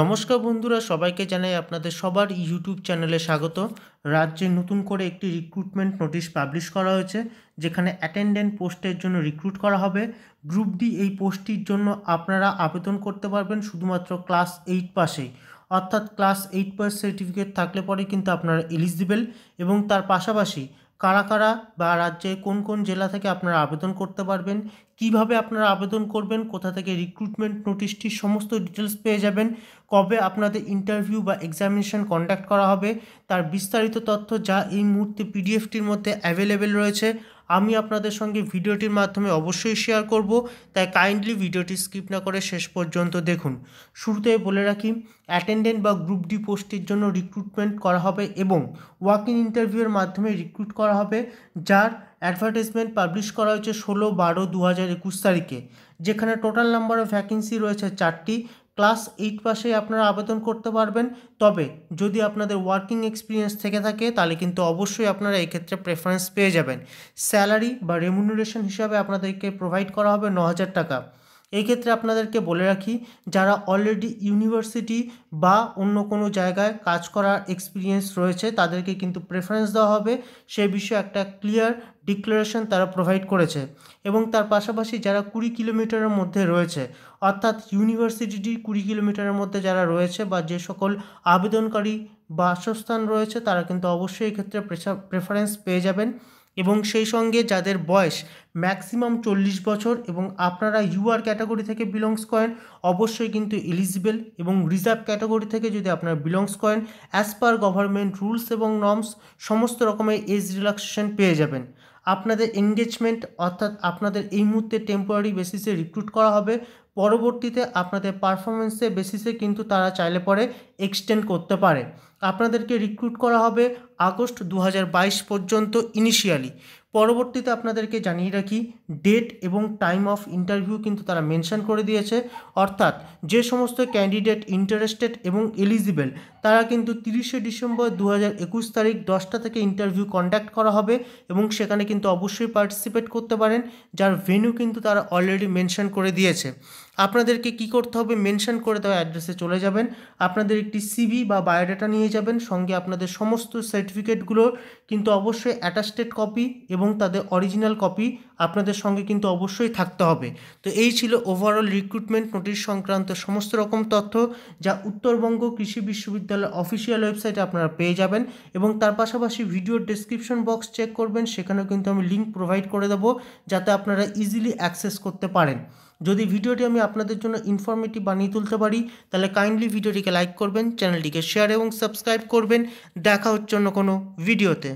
নমস্কার বন্ধুরা সবাইকে জানাই আপনাদের সবার ইউটিউব চ্যানেলে স্বাগত রাজ্যে নতুন করে একটি রিক্রুটমেন্ট নোটিশ পাবলিশ করা হয়েছে যেখানে অ্যাটেন্ডেন্ট পোস্টের জন্য রিক্রুট করা হবে গ্রুপ ডি এই পোস্টটির জন্য আপনারা আবেদন করতে পারবেন শুধুমাত্র ক্লাস এইট পাসেই অর্থাৎ ক্লাস এইট পাস সার্টিফিকেট থাকলে পরে কিন্তু আপনারা এলিজিবেল এবং তার পাশাপাশি কারা কারা বা রাজ্যের কোন কোন জেলা থেকে আপনারা আবেদন করতে পারবেন কিভাবে আপনারা আবেদন করবেন কোথা থেকে রিক্রুটমেন্ট নোটিশটি সমস্ত ডিটেলস পেয়ে যাবেন কবে আপনাদের ইন্টারভিউ বা এক্সামিনেশান কন্ডাক্ট করা হবে তার বিস্তারিত তথ্য যা এই মুহূর্তে পিডিএফটির মধ্যে অ্যাভেলেবেল রয়েছে আমি আপনাদের সঙ্গে ভিডিওটির মাধ্যমে অবশ্যই শেয়ার করব তাই কাইন্ডলি ভিডিওটি স্কিপ না করে শেষ পর্যন্ত দেখুন শুরুতে বলে রাখি অ্যাটেন্ডেন্ট বা গ্রুপ ডি পোস্টের জন্য রিক্রুটমেন্ট করা হবে এবং ওয়াক ইন ইন্টারভিউয়ের মাধ্যমে রিক্রুট করা হবে যার অ্যাডভার্টাইজমেন্ট পাবলিশ করা হয়েছে ষোলো বারো দু হাজার একুশ তারিখে যেখানে টোটাল নাম্বার অফ ভ্যাকেন্সি রয়েছে চারটি ক্লাস এইট পাশে আপনারা আবেদন করতে পারবেন তবে যদি আপনাদের ওয়ার্কিং এক্সপিরিয়েন্স থেকে থাকে তাহলে কিন্তু অবশ্যই আপনারা এক্ষেত্রে প্রেফারেন্স পেয়ে যাবেন স্যালারি বা রেমুনারেশন হিসাবে আপনাদেরকে প্রোভাইড করা হবে ন হাজার টাকা এই ক্ষেত্রে আপনাদেরকে বলে রাখি যারা অলরেডি ইউনিভার্সিটি বা অন্য কোনো জায়গায় কাজ করার এক্সপিরিয়েন্স রয়েছে তাদেরকে কিন্তু প্রেফারেন্স দেওয়া হবে সে বিষয়ে একটা ক্লিয়ার ডিক্লারেশন তারা প্রোভাইড করেছে এবং তার পাশাপাশি যারা কুড়ি কিলোমিটারের মধ্যে রয়েছে অর্থাৎ ইউনিভার্সিটিটি কুড়ি কিলোমিটারের মধ্যে যারা রয়েছে বা যে সকল আবেদনকারী বাসস্থান রয়েছে তারা কিন্তু অবশ্যই এক্ষেত্রে প্রেফারেন্স পেয়ে যাবেন এবং সেই সঙ্গে যাদের বয়স ম্যাক্সিমাম চল্লিশ বছর এবং আপনারা ইউআর ক্যাটাগরি থেকে বিলংস করেন অবশ্যই কিন্তু এলিজিবেল এবং রিজার্ভ ক্যাটাগরি থেকে যদি আপনারা বিলংস করেন অ্যাজ পার গভর্নমেন্ট রুলস এবং নর্মস সমস্ত রকমের এজ রিল্যাক্সেশন পেয়ে যাবেন আপনাদের এঙ্গেজমেন্ট অর্থাৎ আপনাদের এই মুহূর্তে টেম্পোরারি বেসিসে রিক্রুট করা হবে পরবর্তীতে আপনাদের পারফরমেন্সের বেসিসে কিন্তু তারা চাইলে পরে এক্সটেন্ড করতে পারে আপনাদেরকে রিক্রুট করা হবে আগস্ট দু পর্যন্ত ইনিশিয়ালি পরবর্তীতে আপনাদেরকে জানিয়ে রাখি ডেট এবং টাইম অফ ইন্টারভিউ কিন্তু তারা মেনশন করে দিয়েছে অর্থাৎ যে সমস্ত ক্যান্ডিডেট ইন্টারেস্টেড এবং এলিজিবেল তারা কিন্তু তিরিশে ডিসেম্বর দু তারিখ দশটা থেকে ইন্টারভিউ কন্ডাক্ট করা হবে এবং সেখানে কিন্তু অবশ্যই পার্টিসিপেট করতে পারেন যার ভেন্যু কিন্তু তারা অলরেডি মেনশন করে দিয়েছে আপনাদেরকে কি করতে হবে মেনশন করে দেওয়া অ্যাড্রেসে চলে যাবেন আপনাদের একটি সিবি বা বায়োডাটা নিয়ে যাবেন সঙ্গে আপনাদের সমস্ত সার্টিফিকেটগুলো কিন্তু অবশ্যই অ্যাটাস্টেড কপি এবং তাদের অরিজিনাল কপি আপনাদের সঙ্গে কিন্তু অবশ্যই থাকতে হবে তো এই ছিল ওভারঅল রিক্রুটমেন্ট নোটিশ সংক্রান্ত সমস্ত রকম তথ্য যা উত্তরবঙ্গ কৃষি বিশ্ববিদ্যালয়ের অফিসিয়াল ওয়েবসাইটে আপনারা পেয়ে যাবেন এবং তার পাশাপাশি ভিডিওর ডেসক্রিপশন বক্স চেক করবেন সেখানেও কিন্তু আমি লিঙ্ক প্রোভাইড করে দেবো যাতে আপনারা ইজিলি অ্যাক্সেস করতে পারেন যদি ভিডিওটি আমি আপনাদের জন্য ইনফরমেটিভ বানিয়ে তুলতে পারি তাহলে কাইন্ডলি ভিডিওটিকে লাইক করবেন চ্যানেলটিকে শেয়ার এবং সাবস্ক্রাইব করবেন দেখা হচ্ছে অন্য কোনো ভিডিওতে